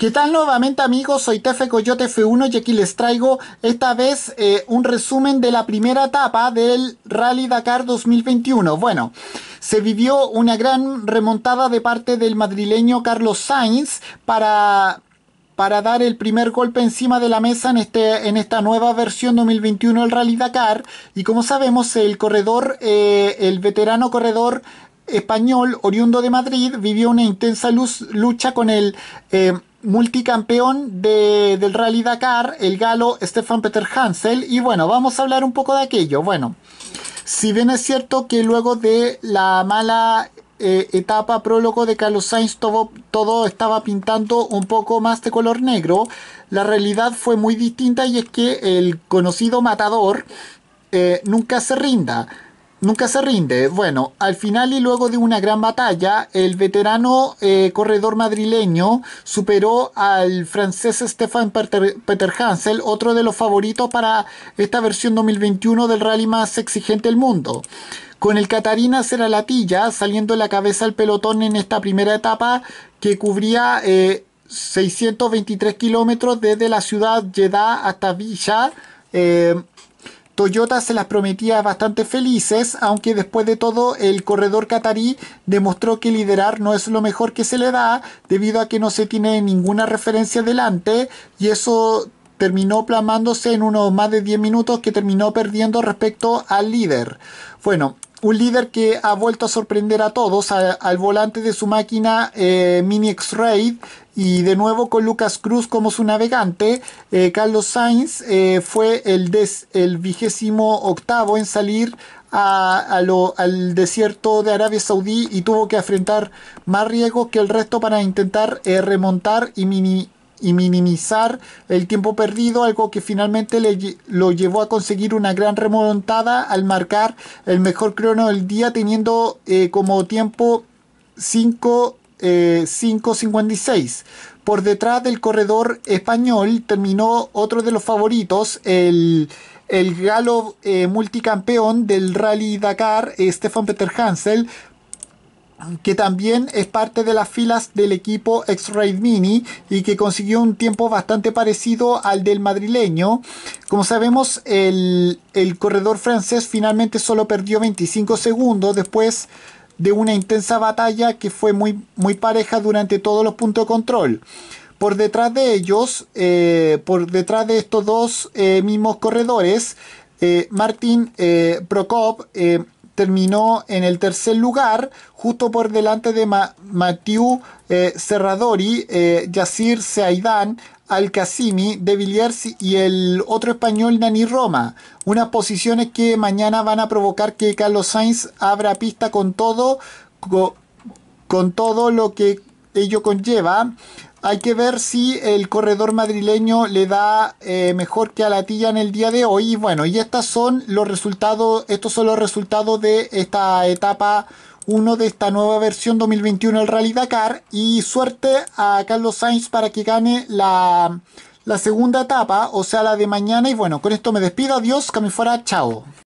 ¿Qué tal nuevamente amigos? Soy Tefe Coyote F1 y aquí les traigo esta vez eh, un resumen de la primera etapa del Rally Dakar 2021. Bueno, se vivió una gran remontada de parte del madrileño Carlos Sainz para para dar el primer golpe encima de la mesa en, este, en esta nueva versión 2021 del Rally Dakar. Y como sabemos, el corredor, eh, el veterano corredor español oriundo de Madrid, vivió una intensa lucha con el... Eh, multicampeón del Rally Dakar, el galo Stefan Peter Hansel. Y bueno, vamos a hablar un poco de aquello. Bueno, si bien es cierto que luego de la mala eh, etapa prólogo de Carlos Sainz todo, estaba pintando un poco más de color negro, la realidad fue muy distinta y es que el conocido matador eh, nunca se rinda. Nunca se rinde. Bueno, al final y luego de una gran batalla, el veterano eh, corredor madrileño superó al francés Stefan Peter, Hansel, otro de los favoritos para esta versión 2021 del rally más exigente del mundo. Con el Catarina Ceralatilla saliendo la cabeza al pelotón en esta primera etapa que cubría 623 eh, kilómetros desde la ciudad Jeddah hasta Villa. Eh, Toyota se las prometía bastante felices, aunque después de todo el corredor catarí demostró que liderar no es lo mejor que se le da, debido a que no se tiene ninguna referencia delante, y eso terminó plamándose en unos más de 10 minutos que terminó perdiendo respecto al líder. Bueno, un líder que ha vuelto a sorprender a todos al volante de su máquina eh, Mini x raid y de nuevo con Lucas Cruz como su navegante. Eh, Carlos Sainz eh, fue el, el vigésimo octavo en salir al desierto de Arabia Saudí y tuvo que enfrentar más riesgos que el resto para intentar remontar y mini y minimizar el tiempo perdido, algo que finalmente le, lo llevó a conseguir una gran remontada al marcar el mejor crono del día teniendo eh, como tiempo 5 5.56. Eh, Por detrás del corredor español terminó otro de los favoritos, el, galo eh, multicampeón del Rally Dakar, Stefan Peter Hansel, que también es parte de las filas del equipo x raid Mini y que consiguió un tiempo bastante parecido al del madrileño. Como sabemos, el, el corredor francés finalmente solo perdió 25 segundos después de una intensa batalla que fue muy, muy pareja durante todos los puntos de control. Por detrás de ellos, eh, por detrás de estos dos eh, mismos corredores, eh, Martin Prokop terminó en el tercer lugar, justo por delante de Mathieu eh, Serradori, eh, Yacir De Villiers y el otro español Nani Roma. Unas posiciones que mañana van a provocar que Carlos Sainz abra pista con todo, con todo lo que ello conlleva. Hay que ver si el corredor madrileño le da eh, mejor que a la tía en el día de hoy. Y bueno, y estas son los resultados, estos son los resultados de esta etapa 1 de esta nueva versión 2021 del Rally Dakar. Y suerte a Carlos Sainz para que gane la, la segunda etapa, o sea, la de mañana. Y bueno, con esto me despido. Adiós, que fuera. Chao.